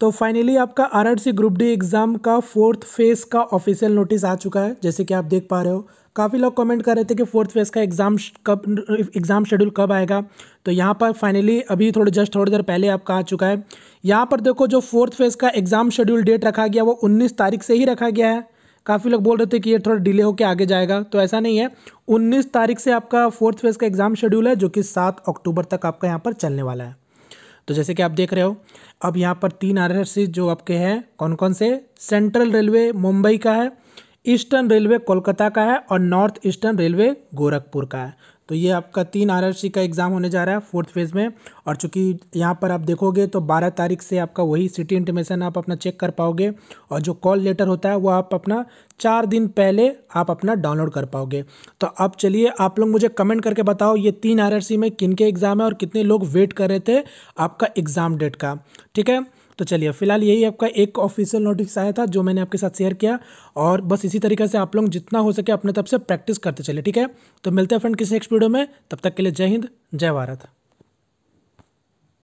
तो फाइनली आपका R R C group D exam का फोर्थ फेज़ का ऑफिशियल नोटिस आ चुका है जैसे कि आप देख पा रहे हो काफ़ी लोग कमेंट कर रहे थे कि फोर्थ फेज़ का एग्ज़ाम कब एग्ज़ाम शेड्यूल कब आएगा तो यहाँ पर फाइनली अभी थोड़े जस्ट थोड़ी देर पहले आपका आ चुका है यहाँ पर देखो जो फोर्थ फेज़ का एग्ज़ाम शेड्यूल डेट रखा गया वो उन्नीस तारीख से ही रखा गया है काफ़ी लोग बोल रहे थे कि ये थोड़ा डिले होकर आगे जाएगा तो ऐसा नहीं है उन्नीस तारीख से आपका फोर्थ फेज़ का एग्ज़ाम शेड्यूल है जो कि सात अक्टूबर तक आपका यहाँ पर चलने वाला है तो जैसे कि आप देख रहे हो अब यहाँ पर तीन आर जो आपके हैं कौन कौन से सेंट्रल रेलवे मुंबई का है ईस्टर्न रेलवे कोलकाता का है और नॉर्थ ईस्टर्न रेलवे गोरखपुर का है तो ये आपका तीन आर का एग्ज़ाम होने जा रहा है फोर्थ फेज़ में और चूँकि यहाँ पर आप देखोगे तो 12 तारीख से आपका वही सिटी इंटीमेशन आप अपना चेक कर पाओगे और जो कॉल लेटर होता है वो आप अपना चार दिन पहले आप अपना डाउनलोड कर पाओगे तो अब चलिए आप लोग मुझे कमेंट करके बताओ ये तीन आर में किन के एग्ज़ाम है और कितने लोग वेट कर रहे थे आपका एग्ज़ाम डेट का ठीक है तो चलिए फिलहाल यही आपका एक ऑफिशियल नोटिस आया था जो मैंने आपके साथ शेयर किया और बस इसी तरीके से आप लोग जितना हो सके अपने तरफ से प्रैक्टिस करते चले ठीक है तो मिलते हैं फ्रेंड किसी नेक्स्ट वीडियो में तब तक के लिए जय हिंद जय भारत